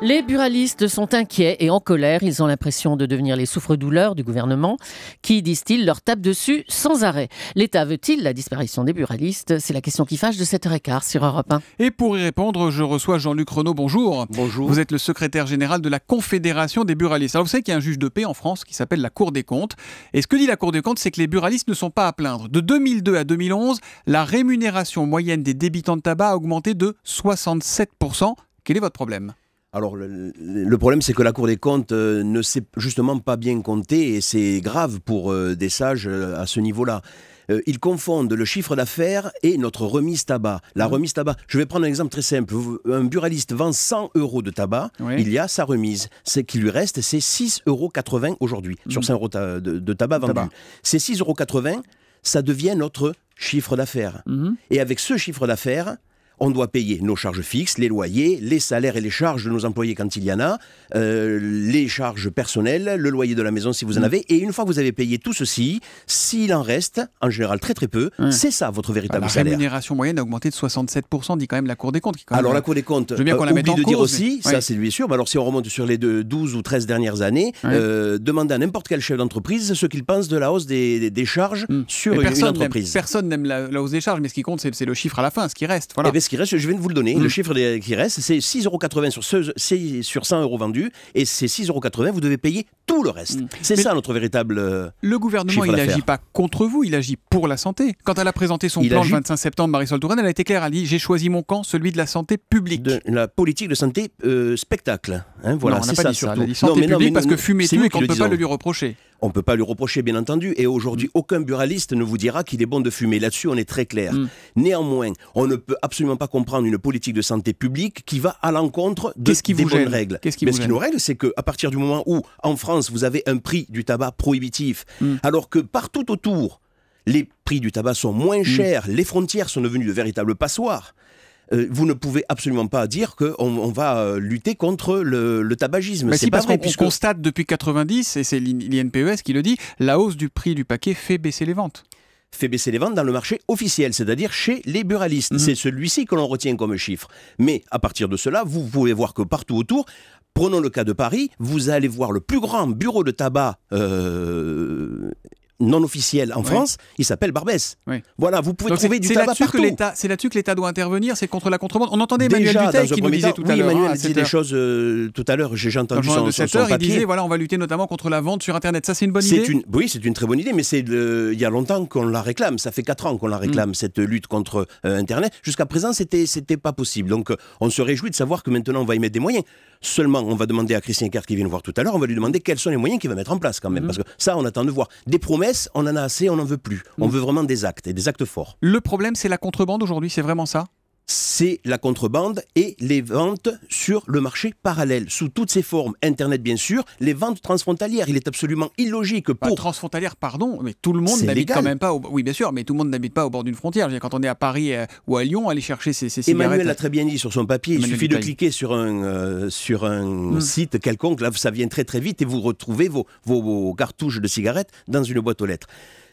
Les buralistes sont inquiets et en colère. Ils ont l'impression de devenir les souffre douleurs du gouvernement qui, disent-ils, leur tape dessus sans arrêt. L'État veut-il la disparition des buralistes C'est la question qui fâche de 7 h sur Europe 1. Et pour y répondre, je reçois Jean-Luc Renaud. Bonjour. Bonjour. Vous êtes le secrétaire général de la Confédération des buralistes. Alors vous savez qu'il y a un juge de paix en France qui s'appelle la Cour des comptes. Et ce que dit la Cour des comptes, c'est que les buralistes ne sont pas à plaindre. De 2002 à 2011, la rémunération moyenne des débitants de tabac a augmenté de 67%. Quel est votre problème alors le, problème, c'est que la Cour des comptes euh, ne sait justement pas bien compter et c'est grave pour euh, des sages euh, à ce niveau-là. ils confondent le chiffre d'affaires et notre remise tabac. La mmh. remise tabac, je vais prendre un exemple très simple. Un buraliste vend 100 euros de tabac, il y a sa remise. Ce qui lui reste, c'est 6,80 euros aujourd'hui mmh. sur 100 euros de, tabac vendu. Ces 6,80 euros, ça devient notre chiffre d'affaires. Mmh. Et avec ce chiffre d'affaires, on doit payer nos charges fixes, les loyers, les salaires et les charges de nos employés quand il y en a, euh, les charges personnelles, le loyer de la maison si vous en mm. avez. Et une fois que vous avez payé tout ceci, s'il en reste, en général très très peu, c'est ça votre véritable salaire. La rémunération moyenne a augmenté de 67%, dit quand même la Cour des comptes. alors la Cour des comptes, je veux euh, de dire aussi, ça c'est bien sûr, mais alors si on remonte sur les deux, 12 ou 13 dernières années, euh, demandez à n'importe quel chef d'entreprise ce qu'il pense de la hausse des, charges mm. sur une, personne entreprise. Personne n'aime la, hausse des charges, mais ce qui compte c'est le chiffre à la fin, ce qui reste. Voilà. Eh reste, je viens de vous le donner. Le mm. chiffre qui reste, c'est 6,80€ sur, ce, sur 100 euros vendus. Et c'est 6,80€, vous devez payer tout le reste. Mm. C'est ça notre véritable. Euh, le gouvernement, il n'agit pas contre vous, il agit pour la santé. Quand elle a présenté son plan le 25 septembre, Marisol Touraine, elle a été claire. Elle dit J'ai choisi mon camp, celui de la santé publique. la politique de santé euh, spectacle. Hein, voilà, c'est ça, ça, surtout. santé non, mais publique parce que fumer tout et qu'on ne peut pas le lui reprocher on ne peut pas lui reprocher, bien entendu. Et aujourd'hui, mm. aucun buraliste ne vous dira qu'il est bon de fumer. Là-dessus, on est très clair. Mm. Néanmoins, on ne peut absolument pas comprendre une politique de santé publique qui va à l'encontre de, -ce qui des bonnes règles. -ce qui, Mais ce qui nous règle, c'est qu'à partir du moment où, en France, vous avez un prix du tabac prohibitif, mm. alors que partout autour, les prix du tabac sont moins chers, les frontières sont devenues de véritables passoires. Euh, vous ne pouvez absolument pas dire qu'on on va euh, lutter contre le, tabagisme. Mais parce qu'on constate depuis 90, et c'est l'INPES qui le dit, la hausse du prix du paquet fait baisser les ventes fait baisser les ventes dans le marché officiel, c'est-à-dire chez les buralistes. Mhm. C'est celui-ci que l'on retient comme chiffre. Mais à partir de cela, vous pouvez voir que partout autour, prenons le cas de Paris, vous allez voir le plus grand bureau de tabac euh, non officiel en France, il s'appelle Barbès. Voilà, vous pouvez trouver du tabac partout. C'est là-dessus que l'État doit intervenir, c'est contre la contrebande. On entendait Emmanuel Déjà, qui disait à l'heure. Emmanuel hein, des choses euh, tout à l'heure, j'ai entendu son, de son, Il disait, voilà, on va lutter notamment contre la vente sur Internet. Ça, c'est une bonne idée une, Oui, c'est une très bonne idée, mais c'est il y a longtemps qu'on la réclame. Ça fait 4 ans qu'on la réclame, mm. cette lutte contre euh, Internet. Jusqu'à présent, c'était pas possible. Donc, on se réjouit de savoir que maintenant, on va y mettre des moyens. Seulement, on va demander à Christian Kerr qui vient nous voir tout à l'heure, on va lui demander quels sont les moyens qu'il va mettre en place quand même. Mhm. Parce que ça, on attend de voir. Des promesses, on en a assez, on n'en veut plus. On mhm. veut vraiment des actes et des actes forts. Le problème, c'est la contrebande aujourd'hui, c'est vraiment ça c'est la contrebande et les ventes sur le marché parallèle, sous toutes ces formes. Internet, bien sûr, les ventes transfrontalières. Il est absolument illogique pour. transfrontalière, pardon, mais tout le monde n'habite quand même pas. Oui, bien sûr, mais tout le monde n'habite pas au bord d'une frontière. quand on est à Paris euh, ou à Lyon, aller chercher ses, cigarettes. Emmanuel l'a très bien dit sur son papier. il suffit de cliquer sur un, euh, sur un hmm. site quelconque. Là, ça vient très très vite et vous retrouvez vos cartouches de cigarettes dans une boîte aux lettres.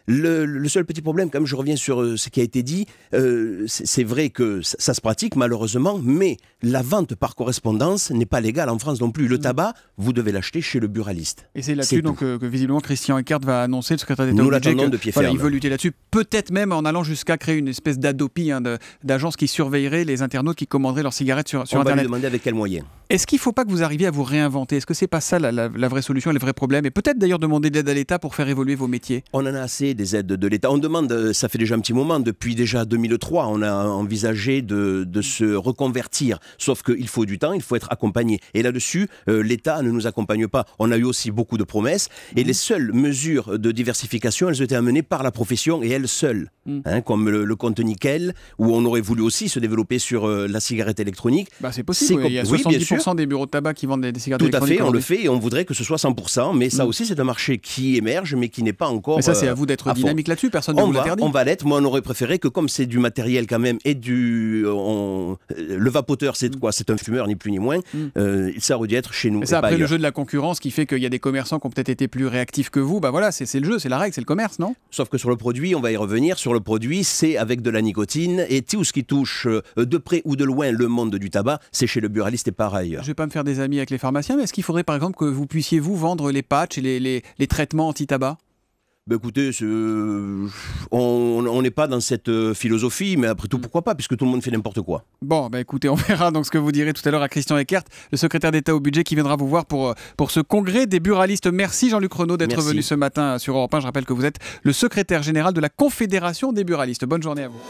Le, seul petit problème, comme je reviens sur euh, ce qui a été dit, euh, c'est vrai que ça, se pratique malheureusement, mais la vente par correspondance n'est pas légale en France non plus. Le mm. tabac, vous devez l'acheter chez le buraliste. Et c'est là-dessus euh, que visiblement Christian Eckert va annoncer le secrétaire d'État. Nous l'attendons de pied Il veut lutter là-dessus, peut-être même en allant jusqu'à créer une espèce d'adopie hein, d'agence qui surveillerait les internautes qui commanderaient leurs cigarettes sur, Internet. On va lui demander avec quels moyens. Est-ce qu'il ne faut pas que vous arriviez à vous réinventer Est-ce que c'est pas ça la, la, vraie solution, le vrai problème Et peut-être d'ailleurs demander de l'aide à l'État pour faire évoluer vos métiers. On en a assez des aides de l'État. On demande, euh, ça fait déjà un petit moment, depuis déjà 2003, on a envisagé de, se reconvertir. Sauf qu'il faut du temps, il faut être accompagné. Et là-dessus, euh, l'État ne nous accompagne pas. On a eu aussi beaucoup de promesses. Et mm. les seules mesures de diversification, elles ont été amenées par la profession et elles seules. Mm. Hein, comme le, compte nickel, où on aurait voulu aussi se développer sur euh, la cigarette électronique. Bah, c'est possible, oui, il y a 70% des bureaux de tabac qui vendent des, cigarettes électroniques. Tout à fait, on le fait et on voudrait que ce soit 100%, mais ça mm. aussi c'est un marché qui émerge mais qui n'est pas encore... Mais ça c'est à vous d'être dynamique là Personne ne on On va l'être. Moi, on aurait préféré que, comme c'est du matériel quand même et du. Euh, euh, le vapoteur, c'est mm. quoi C'est un fumeur, ni plus ni moins. Il mm. euh, ça aurait dû être chez nous. C'est après, le jeu de la concurrence qui fait qu'il y a des commerçants qui ont peut-être été plus réactifs que vous, bah voilà, c'est le jeu, c'est la règle, c'est le commerce, non Sauf que sur le produit, on va y revenir. Sur le produit, c'est avec de la nicotine et tout ce qui touche de près ou de loin le monde du tabac, c'est chez le buraliste et pareil. Je ne vais pas me faire des amis avec les pharmaciens, mais est-ce qu'il faudrait par exemple que vous puissiez vous vendre les patchs et les traitements anti-tabac bah, écoutez, euh, on n'est pas dans cette euh, philosophie, mais après tout, mm. pourquoi pas, puisque tout le monde fait n'importe quoi. Bon, ben écoutez, on verra donc ce que vous direz tout à l'heure à Christian Eckert, le secrétaire d'État au budget, qui viendra vous voir pour, euh, pour ce congrès des buralistes. Merci Jean-Luc Renaud d'être venu ce matin sur Europe 1. Je rappelle que vous êtes le secrétaire général de la Confédération des buralistes. Bonne journée à vous.